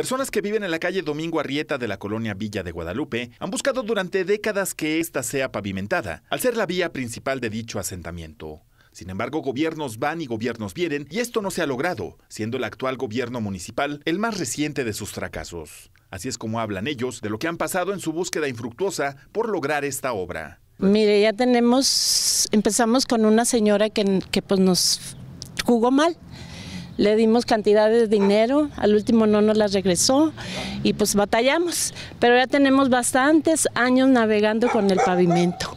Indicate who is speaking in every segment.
Speaker 1: Personas que viven en la calle Domingo Arrieta de la colonia Villa de Guadalupe han buscado durante décadas que ésta sea pavimentada, al ser la vía principal de dicho asentamiento. Sin embargo, gobiernos van y gobiernos vienen, y esto no se ha logrado, siendo el actual gobierno municipal el más reciente de sus fracasos. Así es como hablan ellos de lo que han pasado en su búsqueda infructuosa por lograr esta obra.
Speaker 2: Mire, ya tenemos, empezamos con una señora que, que pues nos jugó mal, le dimos cantidades de dinero, al último no nos las regresó y pues batallamos, pero ya tenemos bastantes años navegando con el pavimento.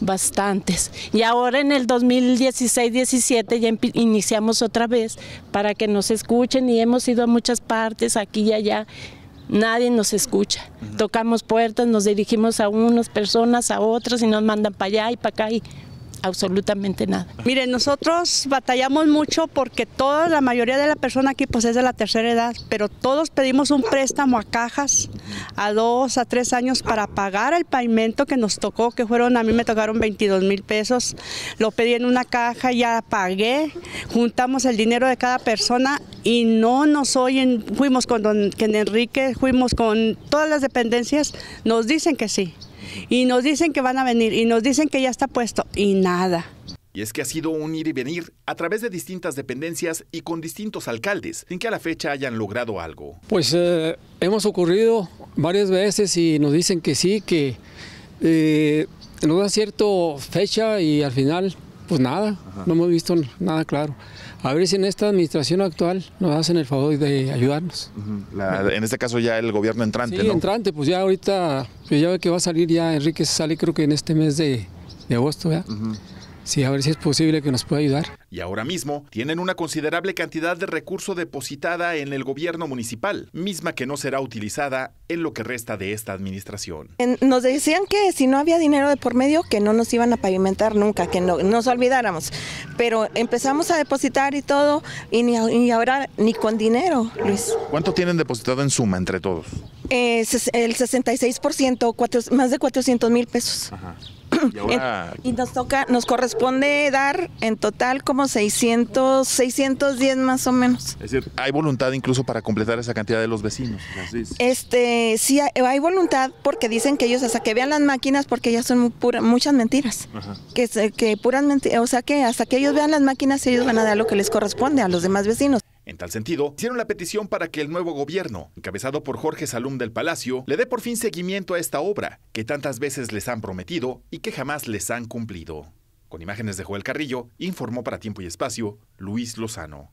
Speaker 2: bastantes. Y ahora en el 2016-17 ya iniciamos otra vez para que nos escuchen y hemos ido a muchas partes, aquí y allá. Nadie nos escucha. Tocamos puertas, nos dirigimos a unas personas, a otras y nos mandan para allá y para acá y absolutamente nada.
Speaker 3: Miren, nosotros batallamos mucho porque toda la mayoría de la persona aquí pues es de la tercera edad, pero todos pedimos un préstamo a cajas a dos, a tres años para pagar el pavimento que nos tocó, que fueron, a mí me tocaron 22 mil pesos, lo pedí en una caja, ya pagué, juntamos el dinero de cada persona y no nos oyen, fuimos con don Enrique, fuimos con todas las dependencias, nos dicen que sí y nos dicen que van a venir y nos dicen que ya está puesto y nada.
Speaker 1: Y es que ha sido un ir y venir a través de distintas dependencias y con distintos alcaldes, sin que a la fecha hayan logrado algo.
Speaker 4: Pues eh, hemos ocurrido varias veces y nos dicen que sí, que eh, nos da cierta fecha y al final pues nada, no hemos visto nada claro. A ver si en esta administración actual nos hacen el favor de ayudarnos.
Speaker 1: en este caso ya el gobierno entrante, sí, entrante,
Speaker 4: pues ya ahorita, pues ya ve que va a salir ya, Enrique sale creo que en este mes de, agosto, ¿verdad? Sí, a ver si es posible que nos pueda ayudar.
Speaker 1: Y ahora mismo tienen una considerable cantidad de recurso depositada en el gobierno municipal, misma que no será utilizada en lo que resta de esta administración.
Speaker 5: nos decían que si no había dinero de por medio, que no nos iban a pavimentar nunca, que no nos olvidáramos. Pero empezamos a depositar y todo, y, ni, ahora ni con dinero, Luis.
Speaker 1: ¿Cuánto tienen depositado en suma entre todos?
Speaker 5: Eh, el 66%, más de 400 mil pesos.
Speaker 1: Ajá. Eh,
Speaker 5: y, nos toca, nos corresponde dar en total como 600, 610 más o menos.
Speaker 1: Es decir, hay voluntad incluso para completar esa cantidad de los vecinos.
Speaker 5: Este, sí, hay, voluntad porque dicen que ellos hasta que vean las máquinas, porque ya son muchas mentiras. Que, que puras mentiras, o sea que hasta que ellos vean las máquinas, ellos van a dar lo que les corresponde a los demás vecinos.
Speaker 1: En tal sentido, hicieron la petición para que el nuevo gobierno, encabezado por Jorge Salum del Palacio, le dé por fin seguimiento a esta obra, que tantas veces les han prometido y que jamás les han cumplido. Con imágenes de Joel Carrillo, informó para Tiempo y Espacio Luis Lozano.